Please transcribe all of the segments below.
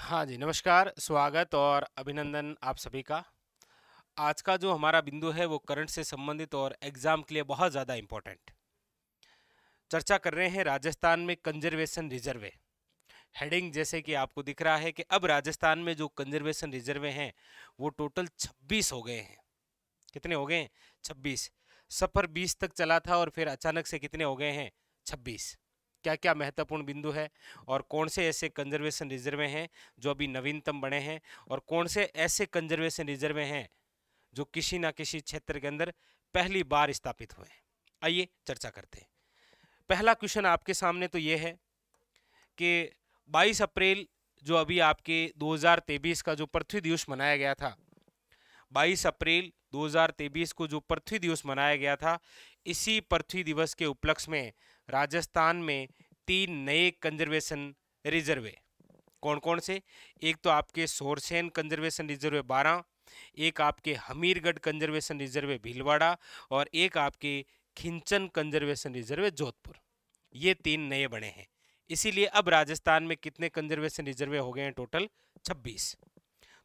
हाँ जी नमस्कार स्वागत और अभिनंदन आप सभी का आज का जो हमारा बिंदु है वो करंट से संबंधित और एग्ज़ाम के लिए बहुत ज़्यादा इम्पोर्टेंट चर्चा कर रहे हैं राजस्थान में कंजर्वेशन रिजर्वे हेडिंग जैसे कि आपको दिख रहा है कि अब राजस्थान में जो कंजर्वेशन रिजर्वे हैं वो टोटल 26 हो गए हैं कितने हो गए हैं छब्बीस सफ़र बीस तक चला था और फिर अचानक से कितने हो गए हैं छब्बीस क्या क्या महत्वपूर्ण बिंदु है और कौन से ऐसे कंजर्वेशन रिजर्व हैं जो अभी नवीनतम बने हैं और कौन से ऐसे कंजर्वेशन रिजर्वे हैं जो किसी ना किसी क्षेत्र के अंदर पहली बार स्थापित हुए हैं आइए चर्चा करते हैं पहला क्वेश्चन आपके सामने तो ये है कि 22 अप्रैल जो अभी आपके 2023 का जो पृथ्वी दिवस मनाया गया था 22 अप्रैल 2023 को जो पृथ्वी दिवस मनाया गया था इसी पृथ्वी दिवस के उपलक्ष्य में राजस्थान में तीन नए कंजर्वेशन रिजर्वे कौन कौन से एक तो आपके सोरसेन कंजर्वेशन रिजर्वे बारह एक आपके हमीरगढ़ कंजर्वेशन रिजर्वे भीलवाड़ा और एक आपके खिंचन कंजर्वेशन रिजर्वे जोधपुर ये तीन नए बने हैं इसीलिए अब राजस्थान में कितने कंजर्वेशन रिजर्वे हो गए हैं टोटल 26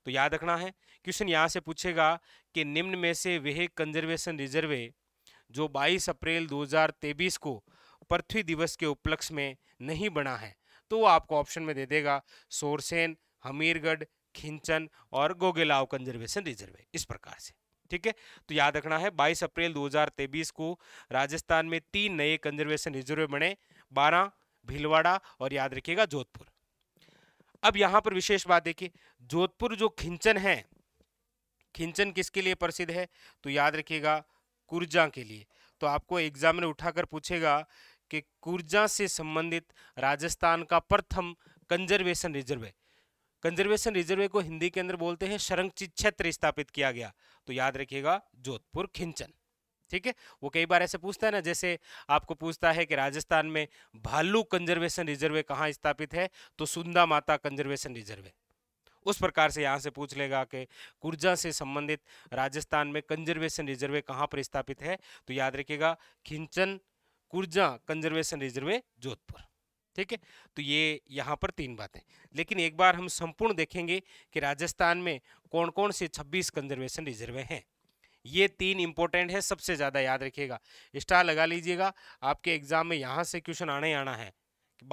तो याद रखना है क्वेश्चन यहाँ से पूछेगा कि निम्न में से वह कंजर्वेशन रिजर्वे जो 22 अप्रैल 2023 को पृथ्वी दिवस के उपलक्ष्य में नहीं बना है तो वो आपको ऑप्शन में दे देगा सोरसेन हमीरगढ़ खिंचन और गोगेलाव कंजर्वेशन रिजर्वे इस प्रकार से ठीक है तो याद रखना है 22 अप्रैल 2023 को राजस्थान में तीन नए कंजर्वेशन रिजर्वे बने बारह भीलवाड़ा और याद रखिएगा जोधपुर अब यहां पर विशेष बात देखिए जोधपुर जो खिंचन है खिंचन किसके लिए प्रसिद्ध है तो याद रखिएगा कुर्जा के लिए तो आपको एग्जाम में उठाकर पूछेगा कि कुर्जा से संबंधित राजस्थान का प्रथम कंजर्वेशन रिजर्व है कंजर्वेशन रिजर्वे को हिंदी के अंदर बोलते हैं संरक्षित क्षेत्र स्थापित किया गया तो याद रखिएगा जोधपुर खिंचन ठीक है वो कई बार ऐसे पूछता है ना जैसे आपको पूछता है कि राजस्थान में भालू कंजर्वेशन रिजर्वे कहाँ स्थापित है तो सुंदा माता कंजर्वेशन रिजर्वे उस प्रकार से यहाँ से पूछ लेगा कि कुर्जा से संबंधित राजस्थान में कंजर्वेशन रिजर्वे कहाँ पर स्थापित है तो याद रखिएगा खिंचन कुर्जा कंजर्वेशन रिजर्वे जोधपुर ठीक है तो ये यहाँ पर तीन बातें लेकिन एक बार हम संपूर्ण देखेंगे कि राजस्थान में कौन कौन से 26 कंजर्वेशन रिजर्वे हैं ये तीन इंपॉर्टेंट है सबसे ज़्यादा याद रखिएगा स्टार लगा लीजिएगा आपके एग्जाम में यहाँ से क्वेश्चन आने ही आना है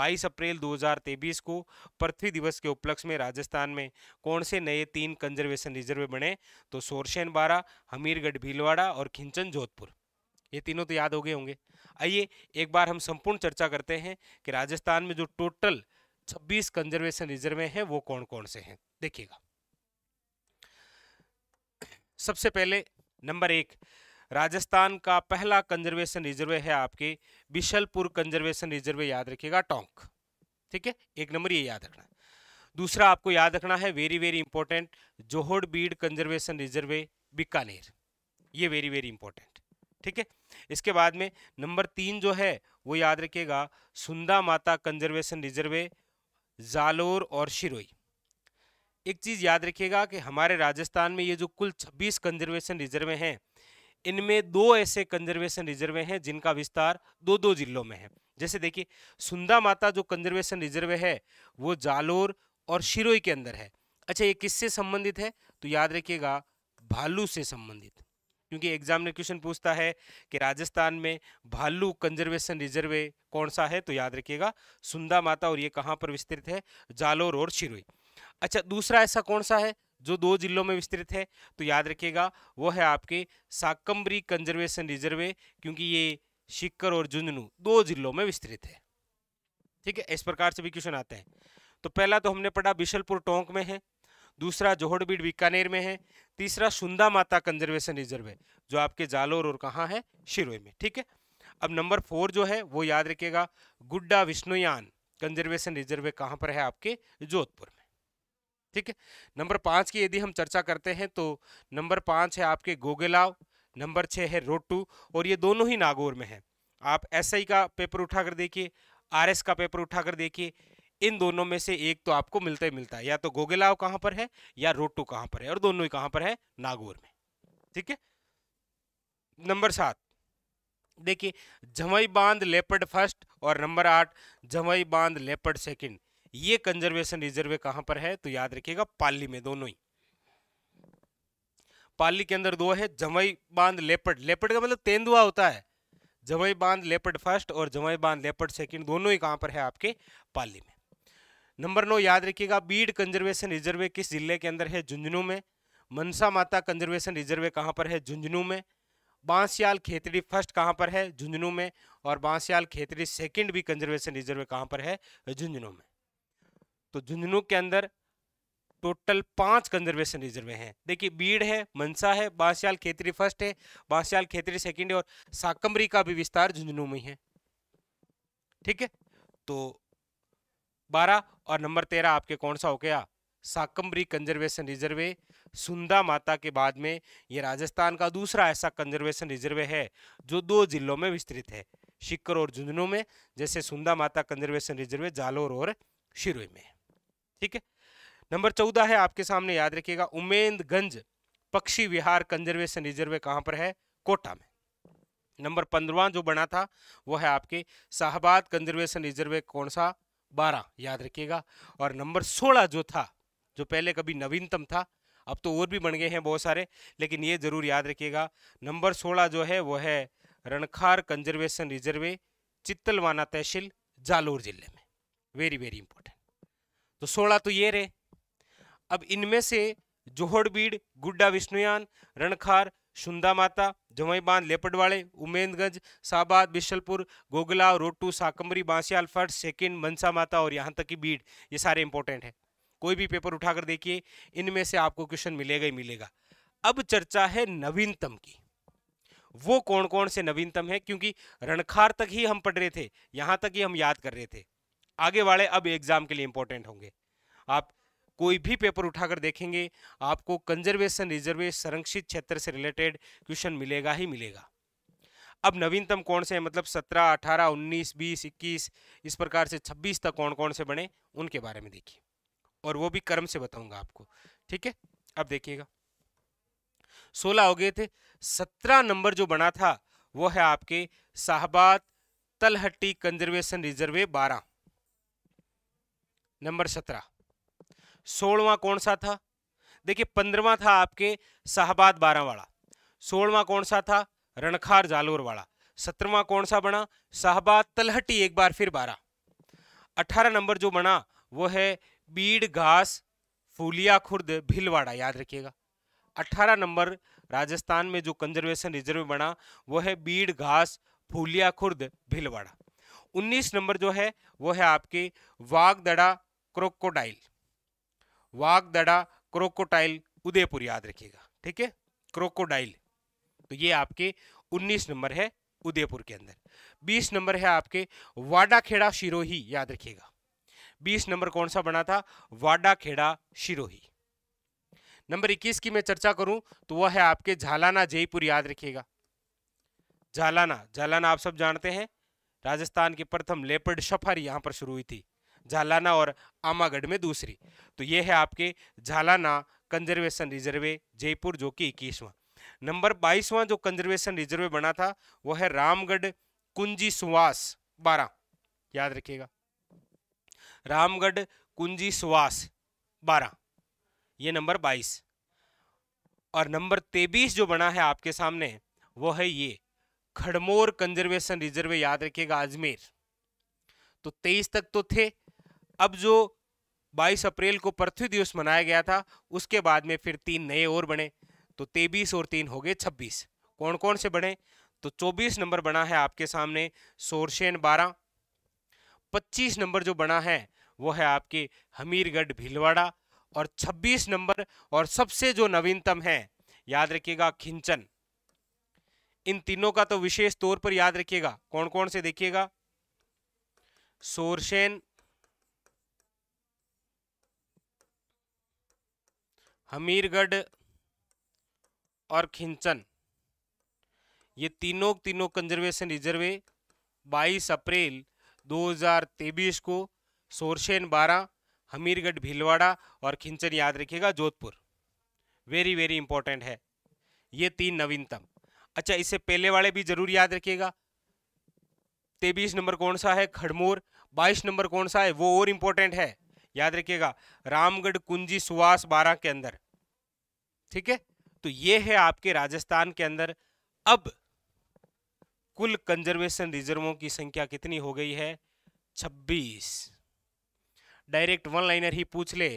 22 अप्रैल 2023 को पृथ्वी दिवस के उपलक्ष्य में राजस्थान में कौन से नए तीन कंजर्वेशन रिजर्व बने तो सोरसेन बारा हमीरगढ़ भीलवाड़ा और खिंचन जोधपुर ये तीनों तो याद हो गए होंगे आइए एक बार हम संपूर्ण चर्चा करते हैं कि राजस्थान में जो टोटल 26 कंजर्वेशन रिजर्व हैं वो कौन कौन से हैं देखिएगा सबसे पहले नंबर एक राजस्थान का पहला कंजर्वेशन रिजर्व है आपके बिशलपुर कंजर्वेशन रिजर्व याद रखिएगा टोंक ठीक है एक नंबर ये याद रखना दूसरा आपको याद रखना है very very important Jorbeer conservation reserve Bikaner ये वेरी वेरी इंपॉर्टेंट ठीक है इसके बाद में नंबर तीन जो है वो याद रखिएगा सुंदा माता कंजर्वेशन रिजर्वे जालोर और शिरोई एक चीज़ याद रखिएगा कि हमारे राजस्थान में ये जो कुल 26 कंजर्वेशन रिजर्वे हैं इनमें दो ऐसे कंजर्वेशन रिजर्वे हैं जिनका विस्तार दो दो जिलों में है जैसे देखिए सुंदा माता जो कंजर्वेशन रिजर्वे है वो जालोर और शिरोई के अंदर है अच्छा ये किससे संबंधित है तो याद रखिएगा भालू से संबंधित क्योंकि एग्जाम ने क्वेश्चन पूछता है कि राजस्थान में भालू कंजर्वेशन रिजर्वे कौन सा है तो याद रखिएगा सुंदा माता और ये कहाँ पर विस्तृत है जालोर और शिरोई अच्छा दूसरा ऐसा कौन सा है जो दो जिलों में विस्तृत है तो याद रखिएगा वो है आपके साकम्बरी कंजर्वेशन रिजर्वे क्योंकि ये शिक्कर और झुंझुनू दो जिलों में विस्तृत है ठीक है इस प्रकार से भी क्वेश्चन आते हैं तो पहला तो हमने पढ़ा बिशलपुर टोंक में है दूसरा जोहड़ बीकानेर में है तीसरा सुंदा माता कंजर्वेशन रिजर्व है जो आपके जालोर और कहाँ है शिरोई में ठीक है अब नंबर फोर जो है वो याद रखिएगा गुड्डा विष्णुयान कंजर्वेशन रिजर्व कहाँ पर है आपके जोधपुर में ठीक है नंबर पाँच की यदि हम चर्चा करते हैं तो नंबर पाँच है आपके गोगेलाव नंबर छः है रोटू और ये दोनों ही नागौर में है आप एसआई का पेपर उठाकर देखिए आरएस का पेपर उठाकर देखिए इन दोनों में से एक तो आपको मिलता ही मिलता है या तो गोगेलाव कहां पर है या रोटू कहां पर है और दोनों ही कहां पर है नागौर में ठीक है नंबर सात देखिए जमई बांध लेपर्ड फर्स्ट और नंबर आठ जमई बांध लेपर्ड सेकंड ये कंजर्वेशन रिजर्व कहां पर है तो याद रखिएगा पाली में दोनों ही पाली के अंदर दो है जमई बांध लेपर्ड लेपर्ड का मतलब तेंदुआ होता है जमई बांध लेपर्ड फर्स्ट और जमई बांध लेपर्ड सेकंड दोनों ही कहां पर है आपके पाली में नंबर नौ याद रखिएगा बीड कंजर्वेशन रिजर्वे किस जिले के अंदर है झुंझुनू में मनसा माता कंजर्वेशन रिजर्वे कहाँ पर है झुंझुनू में बांसयाल खेतरी फर्स्ट कहाँ पर है झुंझुनू में और बांसयाल खेतरी सेकंड भी कंजर्वेशन रिजर्वे कहाँ पर है झुंझुनू में तो झुंझुनू के अंदर टोटल पांच कंजर्वेशन रिजर्वे हैं देखिए बीड़ है मनसा है बांसयाल खेतरी फर्स्ट है बांसयाल खेतरी सेकंड है और साकम्बरी का भी विस्तार झुंझुनू में है ठीक है तो बारह और नंबर तेरह आपके कौन सा हो गया साकम्बरी कंजर्वेशन रिजर्वे सुंदा माता के बाद में ये राजस्थान का दूसरा ऐसा कंजर्वेशन रिजर्वे है जो दो जिलों में विस्तृत है शिकर और झुंझुनू में जैसे सुंदा माता कंजर्वेशन रिजर्वे जालोर और शिरोई में ठीक है नंबर चौदह है आपके सामने याद रखिएगा उमेंदगंज पक्षी विहार कंजर्वेशन रिजर्वे कहाँ पर है कोटा में नंबर पंद्रवा जो बना था वो है आपके शाहबाद कंजर्वेशन रिजर्वे कौन सा बारह याद रखिएगा और नंबर सोलह जो था जो पहले कभी नवीनतम था अब तो और भी बन गए हैं बहुत सारे लेकिन ये ज़रूर याद रखिएगा नंबर सोलह जो है वो है रणखार कंजर्वेशन रिजर्वे चित्तलवाना तहसील जालोर जिले में वेरी वेरी इंपॉर्टेंट तो सोलह तो ये रहे अब इनमें से जोहड़बीड गुड्डा विष्णुयान रणखार शुंदा माता जमुई बांध लेपटवाड़े उमेंदगंज साबाद बिशलपुर गोगला रोटू साकम्बरी बांसियाल फर्स्ट सेकेंड मनसा माता और यहाँ तक की बीड ये सारे इंपॉर्टेंट हैं कोई भी पेपर उठाकर देखिए इनमें से आपको क्वेश्चन मिलेगा ही मिलेगा अब चर्चा है नवीनतम की वो कौन कौन से नवीनतम है क्योंकि रणखार तक ही हम पढ़ रहे थे यहाँ तक ही हम याद कर रहे थे आगे वाले अब एग्जाम के लिए इंपॉर्टेंट होंगे आप कोई भी पेपर उठाकर देखेंगे आपको कंजर्वेशन रिजर्वे संरक्षित क्षेत्र से रिलेटेड क्वेश्चन मिलेगा ही मिलेगा अब नवीनतम कौन से हैं मतलब 17, 18, 19, 20, 21 इस प्रकार से 26 तक कौन कौन से बने उनके बारे में देखिए और वो भी क्रम से बताऊंगा आपको ठीक है अब देखिएगा 16 हो गए थे 17 नंबर जो बना था वो है आपके शाहबाद तलहट्टी कंजर्वेशन रिजर्वे 12 नंबर सत्रह सोलवा कौन सा था देखिए पंद्रवा था आपके शाहबाद बारह वाला सोलवा कौन सा था रणखार जालोर वाला सत्रवा कौन सा बना शाहबाद तलहटी एक बार फिर बारह अठारह नंबर जो बना वो है बीड़ घास फूलिया खुर्द भिलवाड़ा याद रखिएगा अठारह नंबर राजस्थान में जो कंजर्वेशन रिजर्व बना वो है बीड़ घास फूलिया खुर्द भिलवाड़ा उन्नीस नंबर जो है वो है आपके वागदड़ा क्रोकोडाइल वागदड़ा क्रोकोटाइल उदयपुर याद रखिएगा ठीक है क्रोकोडाइल तो ये आपके 19 नंबर है उदयपुर के अंदर 20 नंबर है आपके वाडाखेड़ा शिरोही याद रखिएगा 20 नंबर कौन सा बना था वाडाखेड़ा शिरोही नंबर 21 की मैं चर्चा करूं तो वह है आपके झालाना जयपुर याद रखिएगा झालाना झालाना आप सब जानते हैं राजस्थान की प्रथम लेपर्ड सफारी यहां पर शुरू हुई थी झालाना और आमागढ़ में दूसरी तो ये है आपके झालाना कंजर्वेशन रिजर्वे जयपुर जो कि इक्कीसवां नंबर बाईसवां जो कंजर्वेशन रिजर्वे बना था वो है रामगढ़ कुंजी सुवास बारह याद रखिएगा रामगढ़ कुंजी सुवास बारह ये नंबर बाईस और नंबर तेबीस जो बना है आपके सामने वो है ये खड़मोर कंजर्वेशन रिजर्वे याद रखिएगा अजमेर तो तेईस तक तो थे अब जो 22 अप्रैल को पृथ्वी दिवस मनाया गया था उसके बाद में फिर तीन नए और बने तो तेबीस और तीन हो गए छब्बीस कौन कौन से बने तो 24 नंबर बना है आपके सामने सोरसेन 12 25 नंबर जो बना है वो है आपके हमीरगढ़ भीलवाड़ा और 26 नंबर और सबसे जो नवीनतम है याद रखिएगा खिंचन इन तीनों का तो विशेष तौर पर याद रखिएगा कौन कौन से देखिएगा सोरसेन हमीरगढ़ और खिंचन ये तीनों तीनों कंजर्वेशन रिजर्वे 22 अप्रैल 2023 को सोरसेन बारह हमीरगढ़ भीलवाड़ा और खिंचन याद रखिएगा जोधपुर वेरी वेरी इंपॉर्टेंट है ये तीन नवीनतम अच्छा इससे पहले वाले भी जरूर याद रखिएगा तेबीस नंबर कौन सा है खड़मोर बाईस नंबर कौन सा है वो और इंपॉर्टेंट है याद रखिएगा रामगढ़ कुंजी सुवास बारह के अंदर ठीक है तो ये है आपके राजस्थान के अंदर अब कुल कंजर्वेशन रिजर्वों की संख्या कितनी हो गई है 26 डायरेक्ट वन लाइनर ही पूछ ले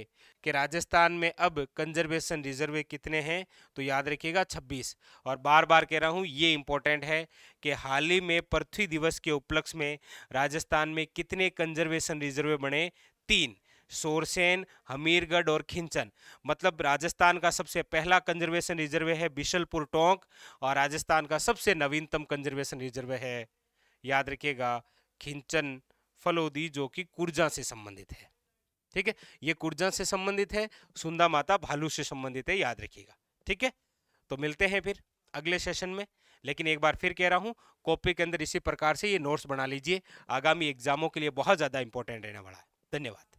कि राजस्थान में अब कंजर्वेशन रिजर्वे कितने हैं तो याद रखिएगा 26 और बार बार कह रहा हूँ ये इम्पोर्टेंट है कि हाल ही में पृथ्वी दिवस के उपलक्ष्य में राजस्थान में कितने कंजर्वेशन रिजर्वे बने तीन सोरसेन हमीरगढ़ और खिंचन मतलब राजस्थान का सबसे पहला कंजर्वेशन रिजर्व है बिशलपुर टोंक और राजस्थान का सबसे नवीनतम कंजर्वेशन रिजर्व है याद रखिएगा खिंचन फलोदी जो कि कुर्जा से संबंधित है ठीक है ये कुर्जा से संबंधित है सुंदा माता भालू से संबंधित है याद रखिएगा ठीक है तो मिलते हैं फिर अगले सेशन में लेकिन एक बार फिर कह रहा हूँ कॉपी के अंदर इसी प्रकार से ये नोट्स बना लीजिए आगामी एग्जामों के लिए बहुत ज़्यादा इंपॉर्टेंट रहने वाला है धन्यवाद